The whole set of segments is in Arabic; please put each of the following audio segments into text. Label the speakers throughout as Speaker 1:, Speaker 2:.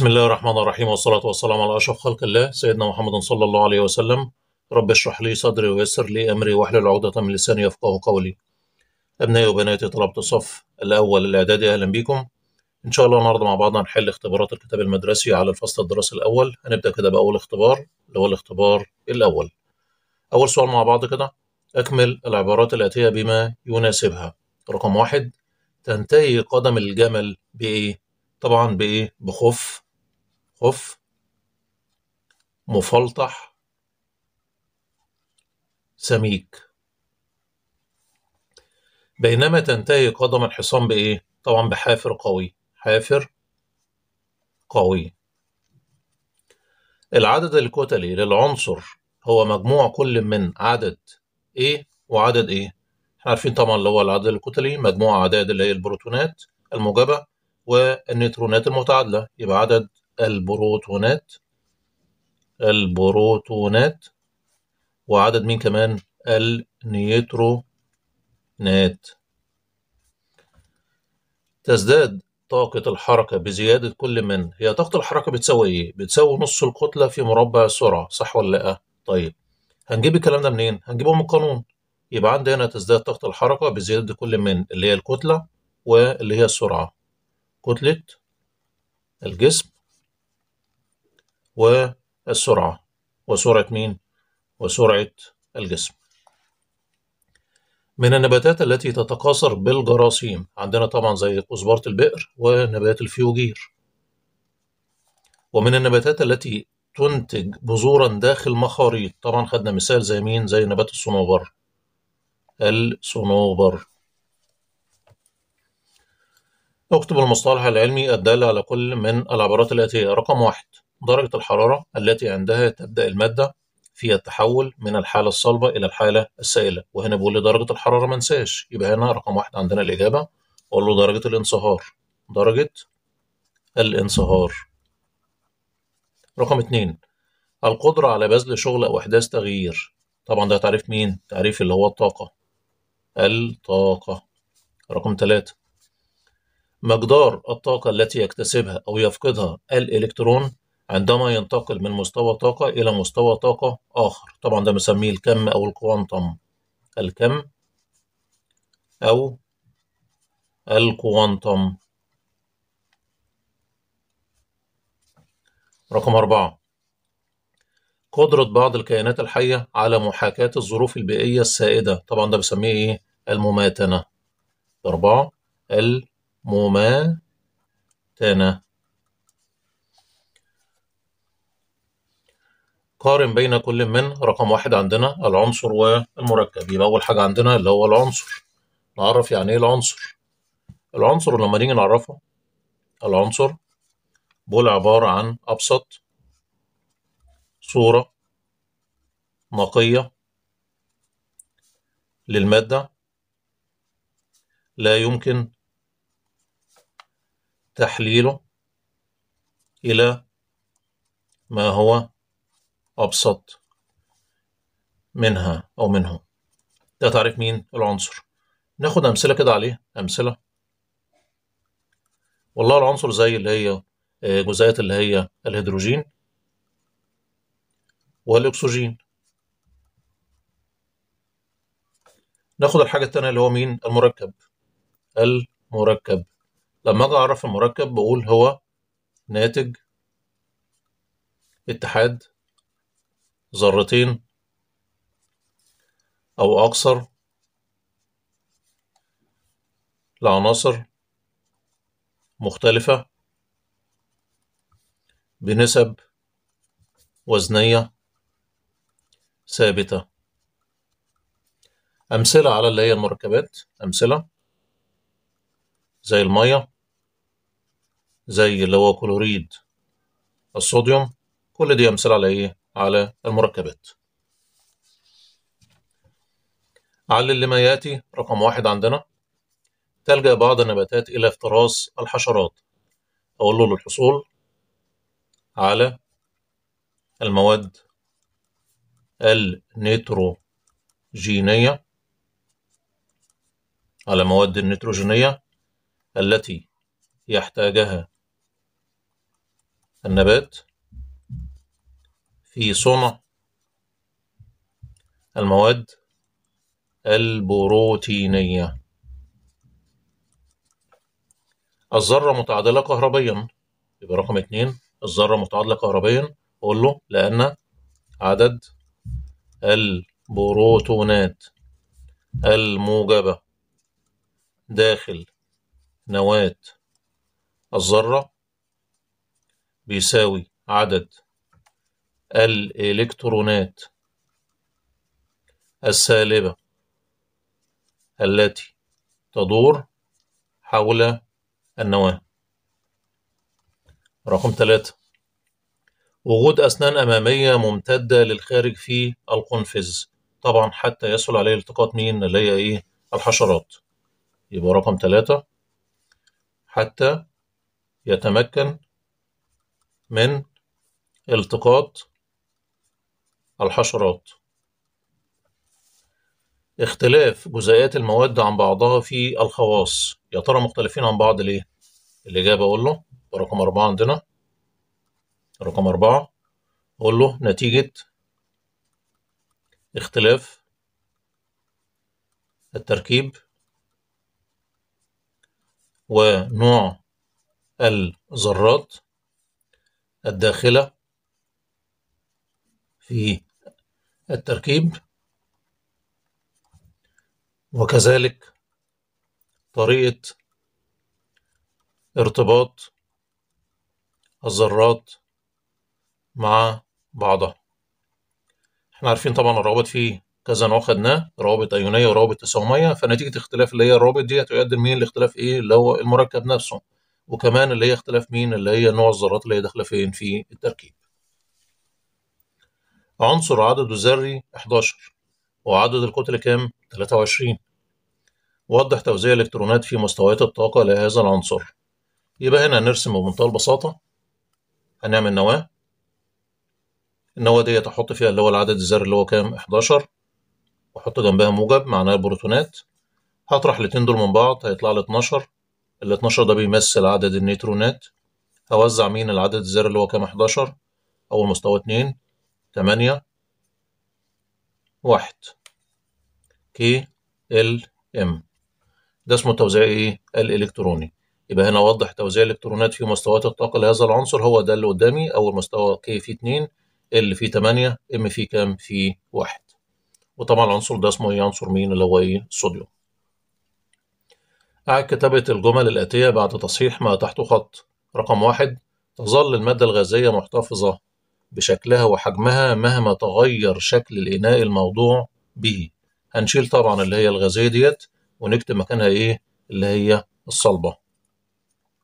Speaker 1: بسم الله الرحمن الرحيم والصلاة والسلام على أشرف خلق الله سيدنا محمد صلى الله عليه وسلم رب اشرح لي صدري ويسر لي أمري واحلل عقدة من لساني يفقه قولي أبنائي وبناتي طلبة الصف الأول الإعدادي أهلا بيكم إن شاء الله النهاردة مع بعض هنحل اختبارات الكتاب المدرسي على الفصل الدراسي الأول هنبدأ كده بأول اختبار اللي هو الاختبار الأول أول سؤال مع بعض كده أكمل العبارات الآتية بما يناسبها رقم واحد تنتهي قدم الجمل بإيه؟ طبعا بإيه؟ بخف خف مفلطح سميك بينما تنتهي قدم الحصان بإيه؟ طبعا بحافر قوي حافر قوي العدد الكتلي للعنصر هو مجموع كل من عدد A وعدد A احنا عارفين طبعا اللي هو العدد الكتلي مجموع أعداد اللي هي البروتونات الموجبة والنيوترونات المتعادلة يبقى عدد البروتونات البروتونات وعدد مين كمان النيوترونات تزداد طاقة الحركة بزيادة كل من هي طاقة الحركة بتساوي ايه؟ بتساوي نص الكتلة في مربع السرعة صح ولا لأ؟ طيب هنجيب الكلام ده منين؟ هنجيبه من القانون يبقى عندي هنا تزداد طاقة الحركة بزيادة كل من اللي هي الكتلة واللي هي السرعة كتلة الجسم والسرعة وسرعة مين؟ وسرعة الجسم من النباتات التي تتكاثر بالجراثيم عندنا طبعا زي كزبرة البئر ونبات الفيوجير ومن النباتات التي تنتج بذورا داخل مخاريط طبعا خدنا مثال زي مين زي نبات الصنوبر الصنوبر اكتب المصطلح العلمي الدال على كل من العبارات الآتية رقم واحد درجة الحرارة التي عندها تبدأ المادة فيها التحول من الحالة الصلبة إلى الحالة السائلة وهنا بيقول لي درجة الحرارة ما نساش يبقى هنا رقم واحد عندنا الإجابة أقول له درجة الانصهار درجة الانصهار رقم اتنين القدرة على بذل شغل أو إحداث تغيير طبعا ده تعريف مين؟ تعريف اللي هو الطاقة الطاقة رقم تلاتة مقدار الطاقة التي يكتسبها أو يفقدها الإلكترون عندما ينتقل من مستوى طاقة إلى مستوى طاقة آخر طبعا ده بنسميه الكم أو الكوانتم الكم أو الكوانتم رقم أربعة قدرة بعض الكائنات الحية على محاكاة الظروف البيئية السائدة طبعا ده بنسميه إيه؟ المماتنة أربعة المماتنة قارن بين كل من رقم واحد عندنا العنصر والمركب يبقى أول حاجة عندنا اللي هو العنصر نعرف يعني إيه العنصر العنصر لما نيجي نعرفه العنصر بول عبارة عن أبسط صورة نقية للمادة لا يمكن تحليله إلى ما هو أبسط منها أو منهم ده تعريف مين العنصر ناخد أمثلة كده عليه أمثلة والله العنصر زي اللي هي آه، جزيئات اللي هي الهيدروجين والأكسجين ناخد الحاجة التانية اللي هو مين المركب المركب لما أجي أعرف المركب بقول هو ناتج اتحاد ذرتين أو أكثر لعناصر مختلفة بنسب وزنية ثابتة أمثلة على اللي هي المركبات أمثلة زي المية زي اللي هو كلوريد الصوديوم كل دي أمثلة على إيه على المركبات علل لما يأتي رقم واحد عندنا تلجأ بعض النباتات إلى افتراس الحشرات اقول له للحصول على المواد النيتروجينية على مواد النيتروجينية التي يحتاجها النبات في صنع المواد البروتينية الذرة متعادلة كهربيا يبقى رقم اتنين الذرة متعادلة كهربيا قول له لأن عدد البروتونات الموجبة داخل نواة الذرة بيساوي عدد الإلكترونات السالبة التي تدور حول النواة رقم ثلاثة وجود أسنان أمامية ممتدة للخارج في القنفذ طبعا حتى يسهل عليه التقاط مين اللي هي إيه الحشرات يبقى رقم ثلاثة حتى يتمكن من التقاط الحشرات اختلاف جزيئات المواد عن بعضها في الخواص يا ترى مختلفين عن بعض ليه؟ الإجابة أقول له رقم أربعة عندنا رقم أربعة أقول له نتيجة اختلاف التركيب ونوع الذرات الداخلة في التركيب وكذلك طريقة ارتباط الذرات مع بعضها احنا عارفين طبعا الروابط فيه كذا نوع خدناه روابط أيونية وروابط تساوميه فنتيجة اختلاف اللي هي الروابط دي هتؤدي مين لاختلاف ايه اللي هو المركب نفسه وكمان اللي هي اختلاف مين اللي هي نوع الذرات اللي هي داخلة فين في التركيب عنصر عدده ذري 11 وعدد الكتل كام؟ 23 وضح توزيع الإلكترونات في مستويات الطاقة لهذا العنصر يبقى هنا هنرسم بمنتهى البساطة هنعمل نواة النواة دي هحط فيها اللي هو العدد الذري اللي هو كام؟ 11 وأحط جنبها موجب معناه البروتونات هطرح الاتنين دول من بعض هيطلع لي 12 ال 12 ده بيمثل عدد النيترونات هوزع مين العدد الذري اللي هو كام 11 أول مستوى 2 تمانية واحد كي ال ام ده اسمه التوزيع ايه الالكتروني يبقى هنا اوضح توزيع الالكترونات في مستويات الطاقه لهذا العنصر هو ده اللي قدامي اول مستوى كي فيه 2 ال فيه 8 ام فيه كام فيه 1 وطبعا العنصر ده اسمه ايه عنصر مين اللي هو ايه الصوديوم أعد كتابة الجمل الآتية بعد تصحيح ما تحت خط رقم واحد تظل المادة الغازية محتفظة بشكلها وحجمها مهما تغير شكل الإناء الموضوع به هنشيل طبعا اللي هي الغازية ديت ونكتب مكانها إيه اللي هي الصلبة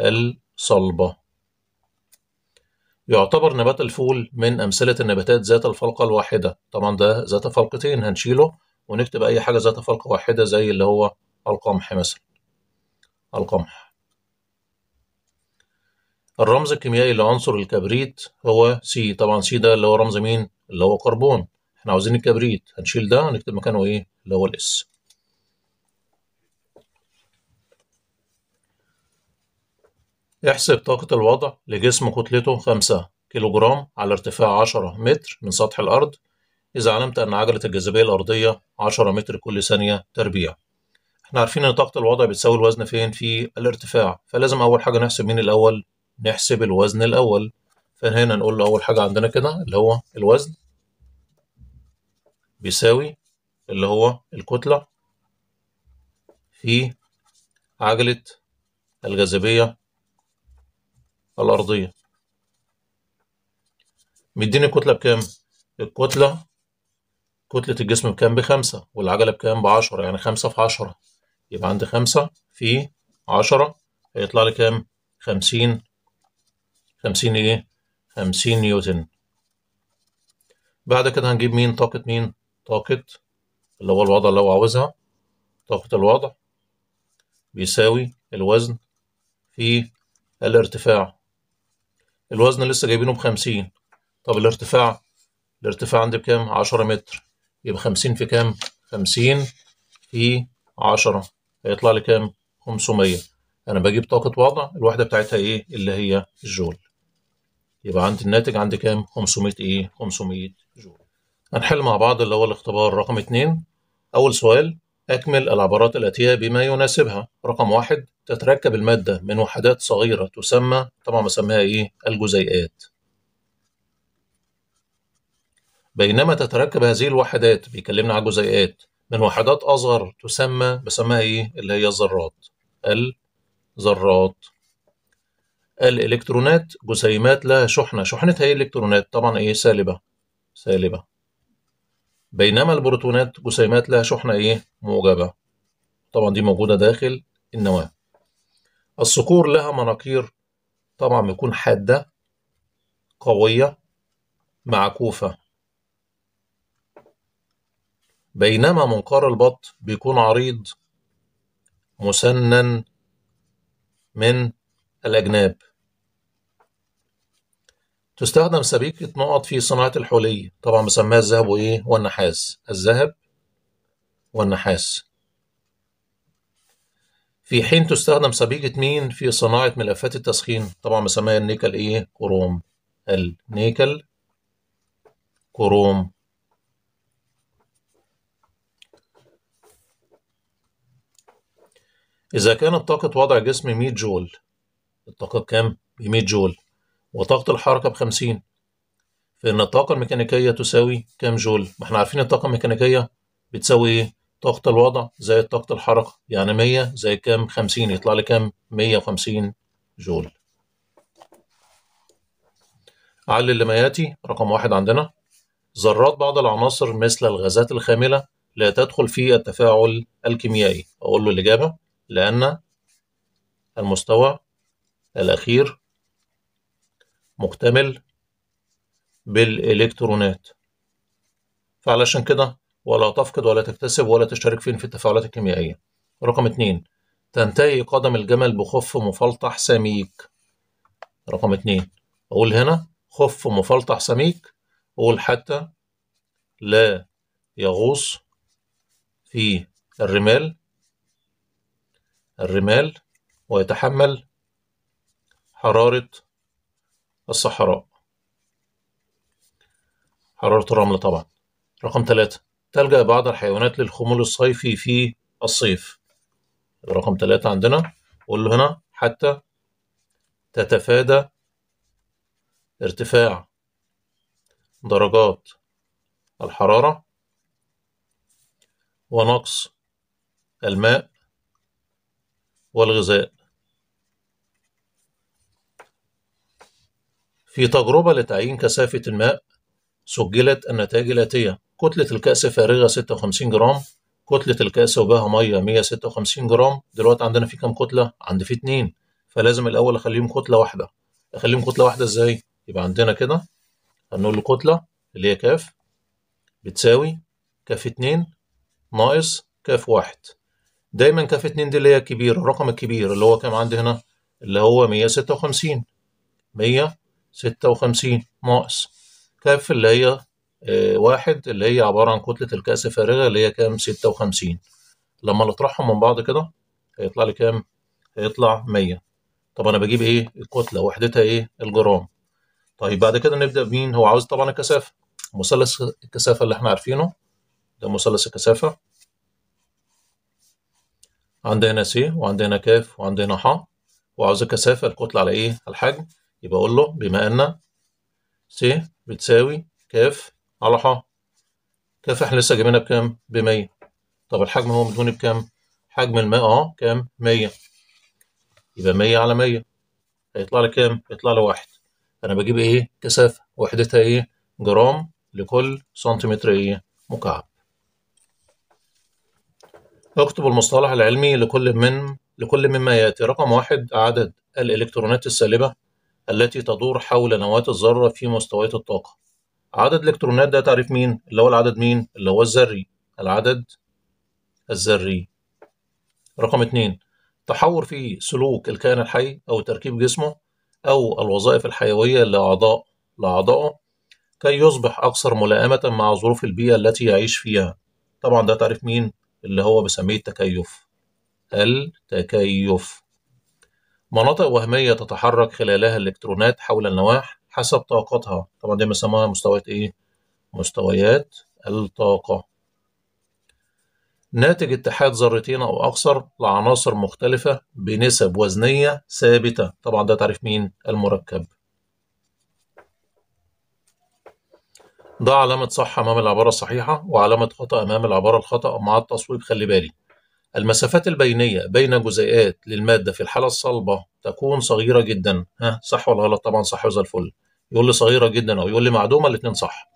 Speaker 1: الصلبة يعتبر نبات الفول من أمثلة النباتات ذات الفلقة الواحدة طبعا ده ذات فلقتين هنشيله ونكتب أي حاجة ذات فلقة واحدة زي اللي هو القمح مثلا القمح الرمز الكيميائي لعنصر الكبريت هو سي طبعا سي ده اللي هو رمز مين اللي هو كربون احنا عاوزين الكبريت هنشيل ده ونكتب مكانه ايه اللي هو الاس احسب طاقة الوضع لجسم كتلته كيلو كيلوغرام على ارتفاع عشرة متر من سطح الأرض إذا علمت أن عجلة الجاذبية الأرضية عشرة متر كل ثانية تربيع احنا عارفين أن طاقة الوضع بتساوي الوزن فين في الارتفاع فلازم أول حاجة نحسب مين الأول نحسب الوزن الأول فهنا نقول له أول حاجة عندنا كده اللي هو الوزن بيساوي اللي هو الكتلة في عجلة الجاذبية الأرضية مديني الكتلة بكام؟ الكتلة كتلة الجسم بكام؟ بخمسة والعجلة بكام؟ بعشرة يعني خمسة في عشرة يبقى عندي خمسة في عشرة هيطلع لي كام؟ خمسين خمسين ايه خمسين نيوتن بعد كده هنجيب مين طاقة مين طاقة اللي هو الوضع اللي هو عاوزها طاقة الوضع بيساوي الوزن في الارتفاع الوزن لسه جايبينه بخمسين طب الارتفاع الارتفاع عندي بكام عشرة متر يبقى خمسين في كام خمسين في عشرة هيطلع لي كام خمسمية أنا بجيب طاقة وضع الوحدة بتاعتها إيه اللي هي الجول يبقى عندي الناتج عندي كام 500 ايه 500 جول هنحل مع بعض اللي هو الاختبار رقم 2 اول سؤال اكمل العبارات الاتيه بما يناسبها رقم واحد تتركب الماده من وحدات صغيره تسمى طبعا بسميها ايه الجزيئات بينما تتركب هذه الوحدات بيكلمنا على الجزيئات من وحدات اصغر تسمى بسميها ايه اللي هي الذرات الذرات الالكترونات جسيمات لها شحنه شحنتها ايه الالكترونات طبعا ايه سالبه سالبه بينما البروتونات جسيمات لها شحنه ايه موجبه طبعا دي موجوده داخل النواه الصقور لها مناقير طبعا بتكون حاده قويه معكوفه بينما منقار البط بيكون عريض مسنن من الأجناب تستخدم سبيكة نقط في صناعة الحلي طبعا مسماها الذهب وإيه والنحاس الذهب والنحاس في حين تستخدم سبيكة مين في صناعة ملفات التسخين طبعا مسماها النيكل إيه كروم النيكل كروم إذا كانت طاقة وضع جسم 100 جول الطاقة كام؟ ب 100 جول وطاقة الحركة بخمسين فإن الطاقة الميكانيكية تساوي كام جول؟ ما احنا عارفين الطاقة الميكانيكية بتساوي إيه؟ طاقة الوضع زائد طاقة الحركة يعني 100 زائد كام؟ 50 يطلع لي كام؟ 150 جول. علل لما يأتي رقم واحد عندنا ذرات بعض العناصر مثل الغازات الخاملة لا تدخل في التفاعل الكيميائي أقول له الإجابة لأن المستوى الأخير مكتمل بالإلكترونات فعلشان كده ولا تفقد ولا تكتسب ولا تشترك فين في التفاعلات الكيميائية رقم اتنين تنتهي قدم الجمل بخف مفلطح سميك رقم اتنين أقول هنا خف مفلطح سميك أقول حتى لا يغوص في الرمال الرمال ويتحمل حرارة الصحراء حرارة الرمل طبعا رقم ثلاثة تلجأ بعض الحيوانات للخمول الصيفي في الصيف رقم ثلاثة عندنا قول هنا حتى تتفادى ارتفاع درجات الحرارة ونقص الماء والغذاء في تجربة لتعيين كثافة الماء سجلت النتائج الآتية كتلة الكأس فارغة 56 جرام كتلة الكأس وبها مية 156 جرام دلوقتي عندنا في كام كتلة؟ عند في اتنين فلازم الأول أخليهم كتلة واحدة أخليهم كتلة واحدة إزاي؟ يبقى عندنا كده هنقول له كتلة اللي هي كاف بتساوي كاف اتنين ناقص كاف واحد دايما كاف اتنين دي اللي هي الكبيرة، الرقم الكبير اللي هو كام عندي هنا؟ اللي هو 156 100 56 ناقص كاف اللي هي آه، واحد اللي هي عبارة عن كتلة الكأس فارغة اللي هي كام 56 لما نطرحهم من بعض كده هيطلع لي كام؟ هيطلع 100 طب أنا بجيب إيه؟ الكتلة وحدتها إيه؟ الجرام طيب بعد كده نبدأ بمين؟ هو عاوز طبعا الكثافة مثلث الكثافة اللي إحنا عارفينه ده مثلث الكثافة عندنا س وعندنا ك وعندنا ح وعاوز الكثافة الكتلة على إيه؟ الحجم يبقى أقول له بما أن س بتساوي ك على ح كاف احنا لسه جايبينها بكام؟ ب 100 طب الحجم هو مدهون بكام؟ حجم الماء اه كام؟ 100 يبقى 100 على 100 هيطلع لي كام؟ هيطلع لي واحد انا بجيب ايه؟ كثافة وحدتها ايه؟ جرام لكل سنتيمتر ايه؟ مكعب اكتب المصطلح العلمي لكل من لكل مما ياتي رقم واحد عدد الالكترونات السالبة التي تدور حول نواة الذرة في مستويات الطاقة عدد الإلكترونات ده تعريف مين؟ اللي هو العدد مين؟ اللي هو الذري العدد الذري رقم اتنين تحور في سلوك الكائن الحي أو تركيب جسمه أو الوظائف الحيوية لأعضاء لأعضائه كي يصبح أكثر ملائمة مع ظروف البيئة التي يعيش فيها طبعا ده تعريف مين؟ اللي هو بسميه التكيف التكيف مناطق وهمية تتحرك خلالها الإلكترونات حول النواح حسب طاقتها طبعا دي بنسميها مستويات إيه؟ مستويات الطاقة ناتج اتحاد ذرتين أو أكثر لعناصر مختلفة بنسب وزنية ثابتة طبعا ده تعريف مين؟ المركب ده علامة صح أمام العبارة الصحيحة وعلامة خطأ أمام العبارة الخطأ مع التصويب خلي بالي المسافات البينية بين جزيئات للمادة في الحالة الصلبة تكون صغيرة جدا ها صح ولا غلط طبعا صح وزي الفل يقول لي صغيرة جدا أو يقول لي معدومة الاتنين صح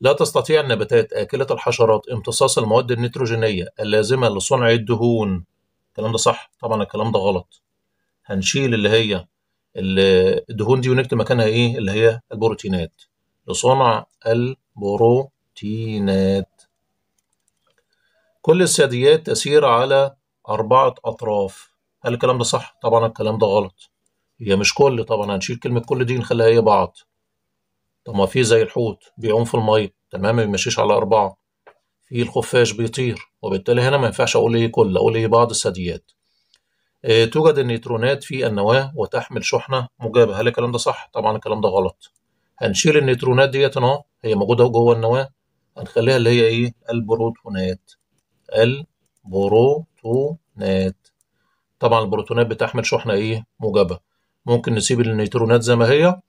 Speaker 1: لا تستطيع النباتات آكلة الحشرات امتصاص المواد النيتروجينية اللازمة لصنع الدهون الكلام ده صح طبعا الكلام ده غلط هنشيل اللي هي الدهون دي ونكتب مكانها ايه اللي هي البروتينات لصنع البروتينات كل الثدييات تسير على أربعة أطراف هل الكلام ده صح؟ طبعا الكلام ده غلط هي مش كل طبعا هنشيل كلمة كل دي نخليها هي بعض طب ما في زي الحوت بيعوم في المية تمام ما على أربعة في الخفاش بيطير وبالتالي هنا ما ينفعش أقول إيه كل أقول إيه بعض الثدييات اه توجد النيوترونات في النواة وتحمل شحنة مجابة هل الكلام ده صح؟ طبعا الكلام ده غلط هنشيل النيوترونات ديت اهو هي موجودة جوه النواة هنخليها اللي هي إيه البروتونات البروتونات طبعا البروتونات بتحمل شحنة ايه موجبة ممكن نسيب النيترونات زي ما هي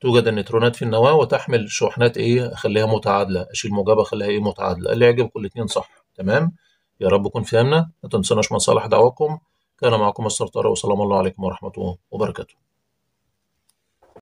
Speaker 1: توجد النيترونات في النواة وتحمل شحنات ايه اخليها متعادلة اشيل موجبة اخليها ايه متعادلة اللي يعجبكم اتنين صح تمام يا رب تكون فهمنا ما تنسوناش من صالح دعواكم كان معكم مستر طارق وسلام الله عليكم ورحمة الله وبركاته